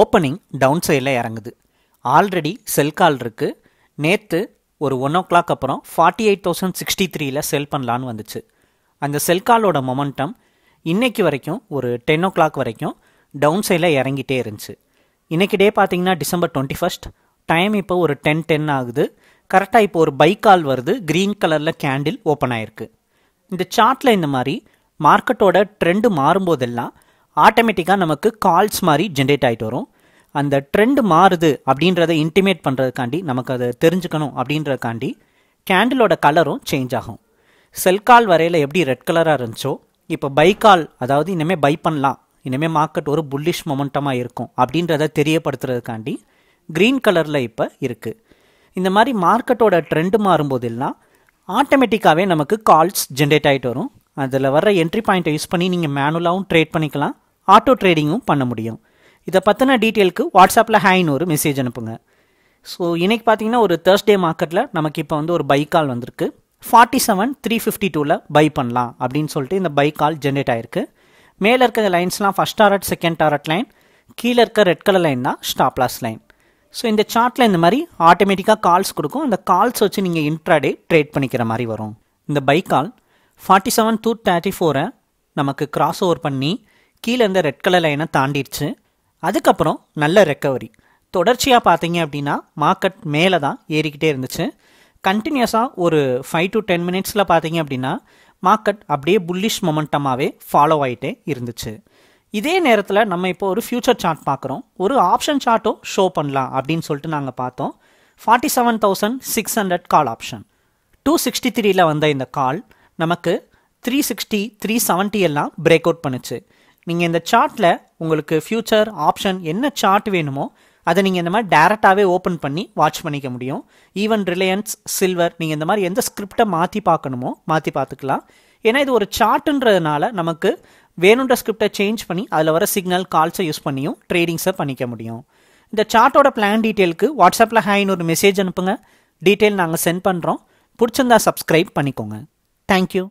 opening down சைடில் இறங்குது already செல் கால் இருக்குது நேற்று ஒரு ஒன் ஓ கிளாக் அப்புறம் ஃபார்ட்டி எயிட் தௌசண்ட் சிக்ஸ்டி த்ரீயில் செல் பண்ணலான்னு வந்துச்சு அந்த செல் காலோட மொமெண்டம் இன்றைக்கி வரைக்கும் ஒரு டென் ஓ கிளாக் வரைக்கும் டவுன் சைடில் இறங்கிட்டே இருந்துச்சு இன்றைக்கி டே பார்த்திங்கன்னா டிசம்பர் டுவெண்ட்டி ஃபஸ்ட் டைம் இப்போ ஒரு டென் டென் ஆகுது கரெக்டாக இப்போ ஒரு பைக் கால் வருது க்ரீன் கலரில் கேண்டில் ஓப்பன் ஆகிருக்கு இந்த சார்ட்டில் இந்த மாதிரி மார்க்கெட்டோட ட்ரெண்டு மாறும்போதெல்லாம் ஆட்டோமேட்டிக்காக நமக்கு கால்ஸ் மாதிரி ஜென்ரேட் ஆகிட்டு வரும் அந்த ட்ரெண்ட் மாறுது அப்படின்றத இன்டிமேட் பண்ணுறதுக்காண்டி நமக்கு அதை தெரிஞ்சுக்கணும் அப்படின்றதுக்காண்டி கேண்டிலோட கலரும் சேஞ்ச் ஆகும் செல் கால் வரையில் எப்படி ரெட் கலராக இருந்துச்சோ இப்போ பை கால் அதாவது இனிமேல் பை பண்ணலாம் இனிமேல் மார்க்கெட் ஒரு புல்லிஷ் மொமெண்டமாக இருக்கும் அப்படின்றத தெரியப்படுத்துறதுக்காண்டி க்ரீன் கலரில் இப்போ இருக்குது இந்த மாதிரி மார்க்கெட்டோட ட்ரெண்டு மாறும்போதெல்லாம் ஆட்டோமேட்டிக்காகவே நமக்கு கால்ஸ் ஜென்ரேட் ஆகிட்டு வரும் அதில் வர என்ட்ரி பாயிண்ட்டை யூஸ் பண்ணி நீங்கள் மேனுவலாகவும் ட்ரேட் பண்ணிக்கலாம் ஆட்டோ ட்ரேடிங்கும் பண்ண முடியும் இதை பற்றின டீட்டெயிலுக்கு வாட்ஸ்அப்பில் ஹேன்னு ஒரு மெசேஜ் அனுப்புங்க ஸோ இன்றைக்கி பார்த்தீங்கன்னா ஒரு தேர்ஸ்டே மார்க்கெட்டில் நமக்கு இப்போ வந்து ஒரு பைக் கால் வந்திருக்கு ஃபார்ட்டி செவன் த்ரீ ஃபிஃப்டி டூவில் பை பண்ணலாம் அப்படின்னு சொல்லிட்டு இந்த பை கால் ஜென்ரேட் ஆயிருக்கு மேலே இருக்கிற லைன்ஸ்லாம் first target second target line கீழே இருக்க ரெட் கலர் லைன் தான் ஸ்டாப் லாஸ் லைன் ஸோ இந்த சார்ட்டில் இந்த மாதிரி ஆட்டோமேட்டிக்காக கால்ஸ் கொடுக்கும் அந்த கால்ஸ் வச்சு நீங்கள் இன்ட்ராடே ட்ரேட் பண்ணிக்கிற மாதிரி வரும் இந்த பைக் call forty seven two thirty ஃபோரை நமக்கு கிராஸ் ஓவர் பண்ணி கீழே இருந்த ரெட் கலர் லைனை தாண்டிடுச்சு அதுக்கப்புறம் நல்ல ரெக்கவரி தொடர்ச்சியாக பார்த்தீங்க அப்படின்னா மார்க்கெட் மேலே தான் ஏறிக்கிட்டே இருந்துச்சு கண்டினியூஸாக ஒரு ஃபைவ் டு டென் மினிட்ஸில் பார்த்தீங்க அப்படின்னா மார்க்கெட் அப்படியே புல்லிஷ் மொமெண்டமாகவே ஃபாலோ ஆகிட்டே இருந்துச்சு இதே நேரத்தில் நம்ம இப்போ ஒரு ஃபியூச்சர் சார்ட் பார்க்குறோம் ஒரு ஆப்ஷன் சார்ட்டும் ஷோ பண்ணலாம் அப்படின்னு சொல்லிட்டு நாங்கள் பார்த்தோம் forty seven thousand six hundred call option two sixty த்ரீயில் வந்த இந்த கால் நமக்கு த்ரீ சிக்ஸ்டி த்ரீ செவன்ட்டி எல்லாம் பிரேக் அவுட் பண்ணுச்சு நீங்கள் இந்த சார்ட்டில் உங்களுக்கு ஃபியூச்சர் ஆப்ஷன் என்ன சார்ட் வேணுமோ அதை நீங்கள் இந்த மாதிரி டேரெக்டாகவே ஓப்பன் பண்ணி வாட்ச் பண்ணிக்க முடியும் ஈவன் ரிலையன்ஸ் சில்வர் நீங்கள் இந்த மாதிரி எந்த ஸ்கிரிப்டை மாற்றி பார்க்கணுமோ மாற்றி பார்த்துக்கலாம் ஏன்னா இது ஒரு சார்ட்டுன்றதுனால நமக்கு வேணுன்ற ஸ்கிரிப்டை சேஞ்ச் பண்ணி அதில் வர சிக்னல் கால்ஸை யூஸ் பண்ணியும் ட்ரேடிங்ஸை பண்ணிக்க முடியும் இந்த சார்ட்டோட பிளான் டீட்டெயிலுக்கு வாட்ஸ்அப்பில் ஹாயின்னு ஒரு மெசேஜ் அனுப்புங்க டீட்டெயில் நாங்கள் சென்ட் பண்ணுறோம் பிடிச்சிருந்தா சப்ஸ்கிரைப் பண்ணிக்கோங்க தேங்க்யூ